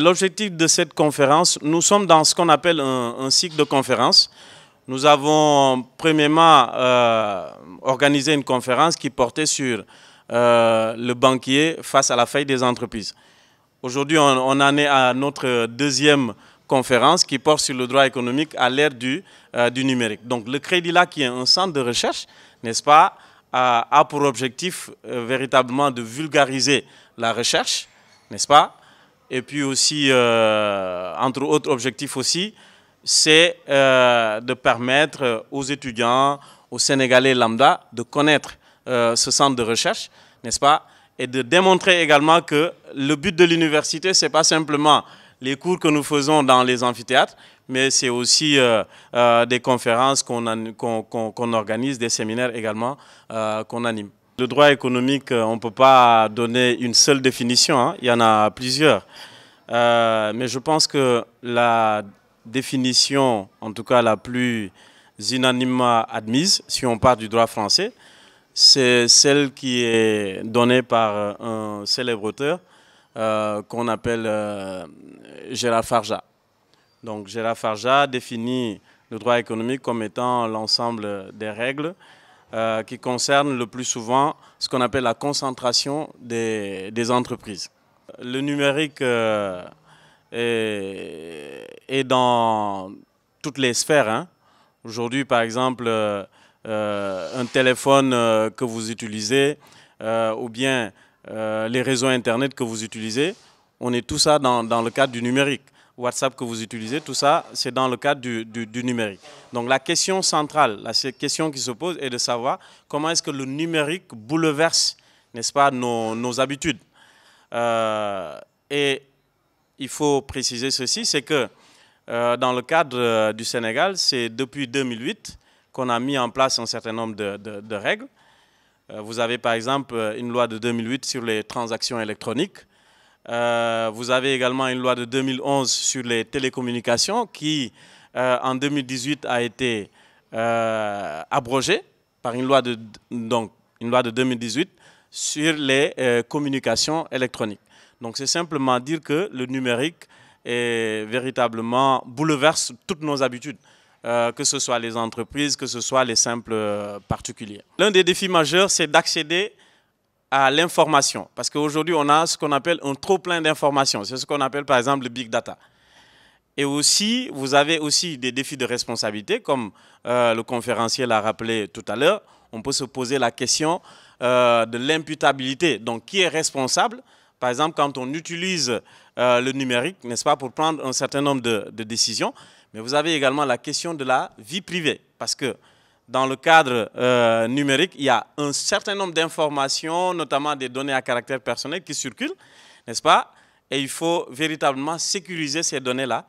L'objectif de cette conférence, nous sommes dans ce qu'on appelle un, cycle de conférences. Nous avons premièrement euh, organisé une conférence qui portait sur euh, le banquier face à la faille des entreprises. Aujourd'hui, on, en est à notre deuxième conférence qui porte sur le droit économique à l'ère du, euh, numérique. Donc le Crédit là, qui est un centre de recherche, n'est-ce pas, a, pour objectif véritablement de vulgariser la recherche, n'est-ce pas, et puis aussi, euh, entre autres objectifs aussi, c'est euh, de permettre aux étudiants, aux Sénégalais lambda, de connaître euh, ce centre de recherche, n'est-ce pas Et de démontrer également que le but de l'université, ce n'est pas simplement les cours que nous faisons dans les amphithéâtres, mais c'est aussi des conférences qu'on organise, des séminaires également qu'on anime. Le droit économique, euh, on ne peut pas donner une seule définition, hein. il y en a plusieurs. Euh, mais je pense que la définition, en tout cas la plus unanimement admise, si on part du droit français, c'est celle qui est donnée par euh, un célèbre auteur qu'on appelle Gérard Farja. Donc Gérard Farja définit le droit économique comme étant l'ensemble des règles euh, qui concerne le plus souvent ce qu'on appelle la concentration des, entreprises. Le numérique euh, est, dans toutes les sphères. Hein. Aujourd'hui, par exemple, euh, un téléphone que vous utilisez ou bien les réseaux Internet que vous utilisez, on est tout ça dans le cadre du numérique. WhatsApp que vous utilisez, tout ça, c'est dans le cadre du, numérique. Donc la question centrale, la question qui se pose est de savoir comment est-ce que le numérique bouleverse, n'est-ce pas, nos, habitudes. Euh, et il faut préciser ceci, c'est que euh, dans le cadre euh, du Sénégal, c'est depuis 2008 qu'on a mis en place un certain nombre de règles. Vous avez par exemple une loi de 2008 sur les transactions électroniques euh, vous avez également une loi de 2011 sur les télécommunications qui, euh, en 2018, a été euh, abrogée par une loi, de, donc, une loi de 2018 sur les communications électroniques. Donc c'est simplement dire que le numérique est véritablement bouleverse toutes nos habitudes. que ce soit les entreprises, que ce soit les simples particuliers. L'un des défis majeurs, c'est d'accéder à l'information. Parce qu'aujourd'hui, on a ce qu'on appelle un trop plein d'informations. C'est ce qu'on appelle par exemple le big data. Et aussi, vous avez aussi des défis de responsabilité, comme euh, le conférencier l'a rappelé tout à l'heure. On peut se poser la question euh, de l'imputabilité. Donc, qui est responsable Par exemple, quand on utilise euh, le numérique, n'est-ce pas, pour prendre un certain nombre de, de, décisions. Mais vous avez également la question de la vie privée. Parce que dans le cadre euh, numérique, il y a un certain nombre d'informations, notamment des données à caractère personnel qui circulent, n'est-ce pas Et il faut véritablement sécuriser ces données-là